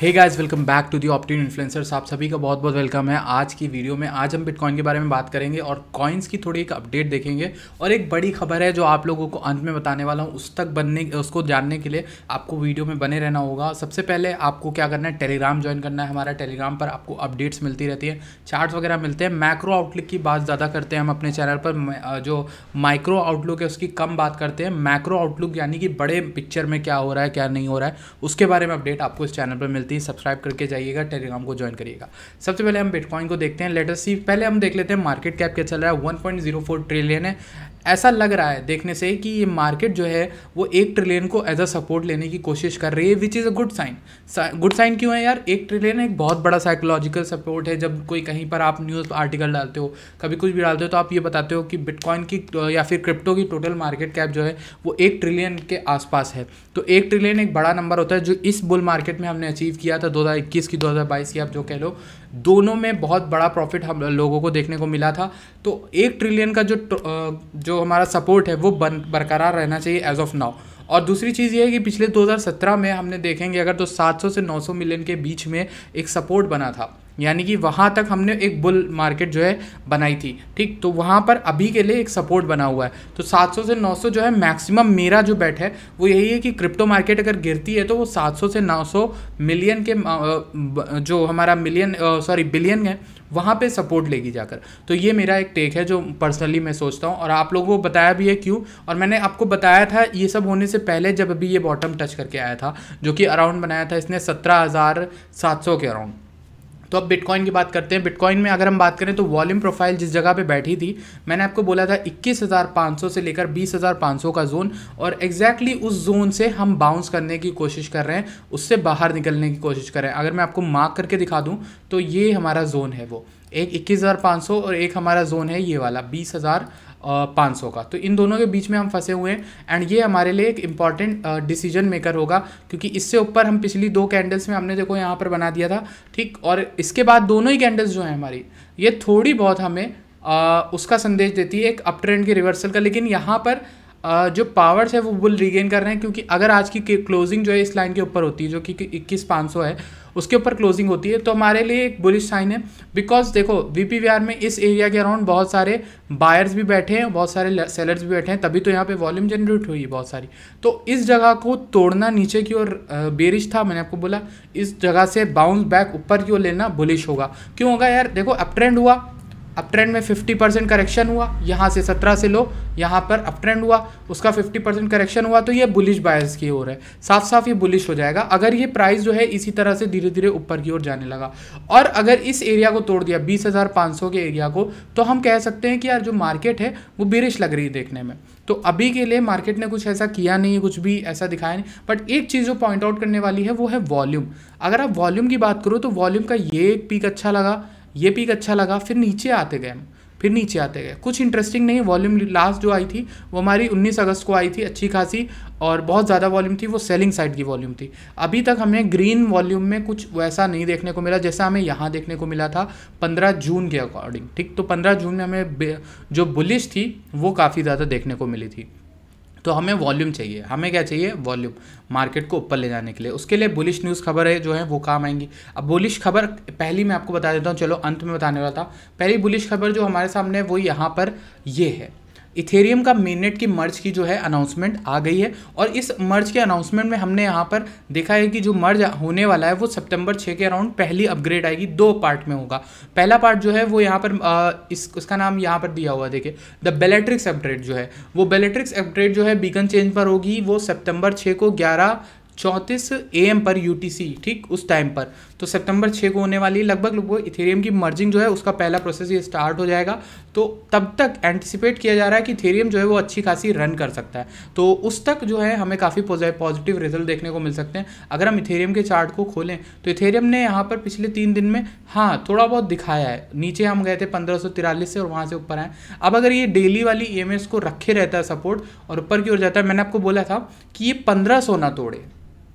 hey guys welcome back to the Option Influencers आप सभी का बहुत बहुत वेलकम है आज की वीडियो में आज हम बिटकॉइन के बारे में बात करेंगे और कॉइन्स की थोड़ी एक अपडेट देखेंगे और एक बड़ी खबर है जो आप लोगों को अंत में बताने वाला हूँ उस तक बनने उसको जानने के लिए आपको वीडियो में बने रहना होगा सबसे पहले आपको क्या करना है टेलीग्राम ज्वाइन करना है हमारा टेलीग्राम पर आपको अपडेट्स मिलती रहती है चार्ट वगैरह मिलते हैं मैक्रो आउटलुक की बात ज़्यादा करते हैं हम अपने चैनल पर जो माइक्रो आउटलुक है उसकी कम बात करते हैं मैक्रो आउटलुक यानी कि बड़े पिक्चर में क्या हो रहा है क्या नहीं हो रहा है उसके बारे में अपडेट आपको इस चैनल पर मिलती मिलती है सब्सक्राइब करके जाइएगा टेलीग्राम को ज्वाइन करिएगा सबसे पहले हम बिटकॉइन को देखते हैं लेटर सी पहले हम देख लेते हैं मार्केट कैप क्या चल रहा है वन ट्रिलियन है ऐसा लग रहा है देखने से कि ये मार्केट जो है वो एक ट्रिलियन को एज अ सपोर्ट लेने की कोशिश कर रही है which is a good sign good sign क्यों है यार एक ट्रिलियन एक बहुत बड़ा साइकोलॉजिकल सपोर्ट है जब कोई कहीं पर आप न्यूज़ आर्टिकल डालते हो कभी कुछ भी डालते हो तो आप ये बताते हो कि बिटकॉइन की या फिर क्रिप्टो की टोटल मार्केट कैप जो है वो एक ट्रिलियन के आसपास है तो एक ट्रिलियन एक बड़ा नंबर होता है जो इस बुल मार्केट में हमने अचीव किया था दो हज़ार इक्कीस की दो हज़ार बाईस की आप जो कह लो दोनों में बहुत बड़ा प्रॉफिट हम लोगों को देखने को मिला था तो एक ट्रिलियन का जो जो हमारा सपोर्ट है वो बन बरकरार रहना चाहिए एज ऑफ नाउ और दूसरी चीज़ ये है कि पिछले 2017 में हमने देखेंगे अगर तो 700 से 900 मिलियन के बीच में एक सपोर्ट बना था यानी कि वहाँ तक हमने एक बुल मार्केट जो है बनाई थी ठीक तो वहाँ पर अभी के लिए एक सपोर्ट बना हुआ है तो 700 से 900 जो है मैक्सिमम मेरा जो बैट है वो यही है कि क्रिप्टो मार्केट अगर गिरती है तो वो 700 से 900 मिलियन के जो हमारा मिलियन सॉरी बिलियन है वहाँ पे सपोर्ट लेगी जाकर तो ये मेरा एक टेक है जो पर्सनली मैं सोचता हूँ और आप लोगों को बताया भी है क्यों और मैंने आपको बताया था ये सब होने से पहले जब अभी ये बॉटम टच करके आया था जो कि अराउंड बनाया था इसने सत्रह हज़ार सात सौ के अराउंड तो अब बिटकॉइन की बात करते हैं बिटकॉइन में अगर हम बात करें तो वॉल्यूम प्रोफाइल जिस जगह पे बैठी थी मैंने आपको बोला था 21,500 से लेकर 20,500 का जोन और एग्जैक्टली exactly उस जोन से हम बाउंस करने की कोशिश कर रहे हैं उससे बाहर निकलने की कोशिश कर रहे हैं अगर मैं आपको मार्क करके दिखा दूँ तो ये हमारा जोन है वो एक इक्कीस और एक हमारा जोन है ये वाला बीस हज़ार पाँच सौ का तो इन दोनों के बीच में हम फंसे हुए हैं एंड ये हमारे लिए एक इम्पॉर्टेंट डिसीजन मेकर होगा क्योंकि इससे ऊपर हम पिछली दो कैंडल्स में हमने देखो यहाँ पर बना दिया था ठीक और इसके बाद दोनों ही कैंडल्स जो हैं हमारी ये थोड़ी बहुत हमें आ, उसका संदेश देती है एक अप ट्रेंड के रिवर्सल का लेकिन यहाँ पर जो पावर्स है वो बुल रिगेन कर रहे हैं क्योंकि अगर आज की क्लोजिंग जो है इस लाइन के ऊपर होती है जो कि इक्कीस पाँच सौ है उसके ऊपर क्लोजिंग होती है तो हमारे लिए एक बुलिश साइन है बिकॉज देखो वी में इस एरिया के अराउंड बहुत सारे बायर्स भी बैठे हैं बहुत सारे सेलर्स भी बैठे हैं तभी तो यहाँ पे वॉल्यूम जनरेट हुई है बहुत सारी तो इस जगह को तोड़ना नीचे की ओर बेरिश था मैंने आपको बोला इस जगह से बाउंस बैक ऊपर की ओर लेना बुलिश होगा क्यों होगा यार देखो अप ट्रेंड हुआ अप ट्रेंड में 50 परसेंट करेक्शन हुआ यहाँ से 17 से लो यहाँ पर अप ट्रेंड हुआ उसका 50 परसेंट करेक्शन हुआ तो ये बुलिश बायस की ओर है साफ साफ ये बुलिश हो जाएगा अगर ये प्राइस जो है इसी तरह से धीरे धीरे ऊपर की ओर जाने लगा और अगर इस एरिया को तोड़ दिया बीस के एरिया को तो हम कह सकते हैं कि यार जो मार्केट है वो बिरिश लग रही है देखने में तो अभी के लिए मार्केट ने कुछ ऐसा किया नहीं कुछ भी ऐसा दिखाया नहीं बट एक चीज़ जो पॉइंट आउट करने वाली है वो है वॉल्यूम अगर आप वॉल्यूम की बात करो तो वॉल्यूम का ये एक पीक अच्छा लगा ये पीक अच्छा लगा फिर नीचे आते गए हम फिर नीचे आते गए कुछ इंटरेस्टिंग नहीं वॉल्यूम लास्ट जो आई थी वो हमारी 19 अगस्त को आई थी अच्छी खासी और बहुत ज़्यादा वॉल्यूम थी वो सेलिंग साइड की वॉल्यूम थी अभी तक हमें ग्रीन वॉल्यूम में कुछ वैसा नहीं देखने को मिला जैसा हमें यहाँ देखने को मिला था 15 जून के अकॉर्डिंग ठीक तो 15 जून में हमें जो बुलिश थी वो काफ़ी ज़्यादा देखने को मिली थी तो हमें वॉल्यूम चाहिए हमें क्या चाहिए वॉल्यूम मार्केट को ऊपर ले जाने के लिए उसके लिए बुलिश न्यूज़ खबर है जो है वो काम आएंगी अब बुलिश खबर पहली मैं आपको बता देता हूँ चलो अंत में बताने वाला था पहली बुलिश खबर जो हमारे सामने है वो यहाँ पर ये है इथेरियम का मेननेट की मर्ज की जो है अनाउंसमेंट आ गई है और इस मर्ज के अनाउंसमेंट में हमने यहाँ पर देखा है कि जो मर्ज होने वाला है वो सितंबर छः के अराउंड पहली अपग्रेड आएगी दो पार्ट में होगा पहला पार्ट जो है वो यहाँ पर आ, इस उसका नाम यहाँ पर दिया हुआ देखिए द बेलेट्रिक्स अपग्रेड जो है वो बेलेट्रिक्स अपग्रेड जो है बीकन चेंज पर होगी वो सेप्टेम्बर छः को ग्यारह चौंतीस ए एम पर यू ठीक उस टाइम पर तो सितंबर छः को होने वाली लगभग लगभग इथेरियम की मर्जिंग जो है उसका पहला प्रोसेस ये स्टार्ट हो जाएगा तो तब तक एंटिसिपेट किया जा रहा है कि थेरियम जो है वो अच्छी खासी रन कर सकता है तो उस तक जो है हमें काफ़ी पॉजिटिव रिजल्ट देखने को मिल सकते हैं अगर हम इथेरियम के चार्ट को खोलें तो इथेरियम ने यहाँ पर पिछले तीन दिन में हाँ थोड़ा बहुत दिखाया है नीचे हम गए थे पंद्रह से और वहाँ से ऊपर आए अब अगर ये डेली वाली ई e को रखे रहता है सपोर्ट और ऊपर की ओर जाता है मैंने आपको बोला था कि ये पंद्रह ना तोड़े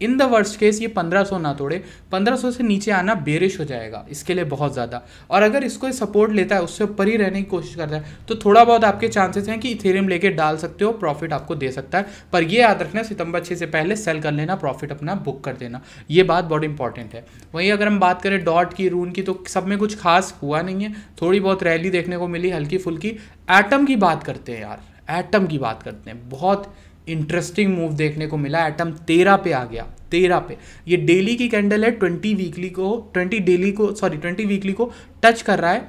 इन द वर्स्ट केस ये 1500 ना तोड़े 1500 से नीचे आना बेरिश हो जाएगा इसके लिए बहुत ज़्यादा और अगर इसको सपोर्ट लेता है उससे ऊपर ही रहने की कोशिश करता है तो थोड़ा बहुत आपके चांसेस हैं कि इथेरियम लेके डाल सकते हो प्रॉफिट आपको दे सकता है पर ये याद रखना सितंबर छः से पहले सेल कर लेना प्रॉफिट अपना बुक कर देना ये बात बहुत इंपॉर्टेंट है वहीं अगर हम बात करें डॉट की रून की तो सब में कुछ खास हुआ नहीं है थोड़ी बहुत रैली देखने को मिली हल्की फुल्की एटम की बात करते हैं यार एटम की बात करते हैं बहुत इंटरेस्टिंग मूव देखने को मिला एटम तेरह पे आ गया तेरह पे ये डेली की कैंडल है ट्वेंटी वीकली को ट्वेंटी डेली को सॉरी ट्वेंटी वीकली को टच कर रहा है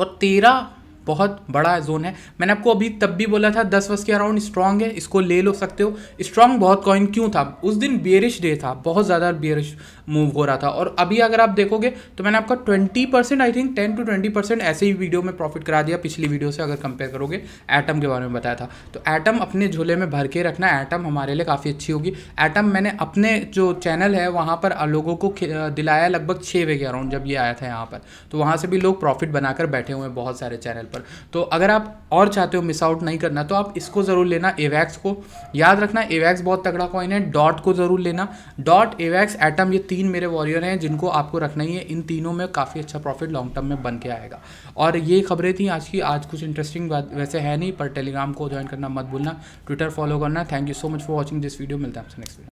और तेरह बहुत बड़ा जोन है मैंने आपको अभी तब भी बोला था दस वर्ष के अराउंड स्ट्रांग है इसको ले लो सकते हो स्ट्रॉन्ग बहुत कॉइन क्यों था उस दिन बियरिश डे था बहुत ज़्यादा बियरिश मूव हो रहा था और अभी अगर आप देखोगे तो मैंने आपका twenty percent I think ten to twenty percent ऐसे ही वीडियो में प्रॉफिट करा दिया पिछली वीडियो से अगर कंपेयर करोगे एटम के बारे में बताया था तो एटम अपने झोले में भर के रखना एटम हमारे लिए काफ़ी अच्छी होगी एटम मैंने अपने जो चैनल है वहाँ पर लोगों को दिलाया लगभग छः बजे के अराउंड जब ये आया था यहाँ पर तो वहाँ से भी लोग प्रॉफिट बनाकर बैठे हुए हैं बहुत सारे चैनल पर पर तो अगर आप और चाहते हो मिस आउट नहीं करना तो आप इसको ज़रूर लेना एवैक्स को याद रखना एवैक्स बहुत तगड़ा कॉइन है डॉट को ज़रूर लेना डॉट एवैक्स एटम ये तीन मेरे वॉरियर हैं जिनको आपको रखना ही है इन तीनों में काफ़ी अच्छा प्रॉफिट लॉन्ग टर्म में बन के आएगा और ये खबरें थी आज की आज कुछ इंटरेस्टिंग बात वैसे है नहीं पर टेलीग्राम को ज्वाइन करना मत भूलना ट्विटर फॉलो करना thank you so much for watching this video मिलता है आपसे नेक्स्ट वीडियो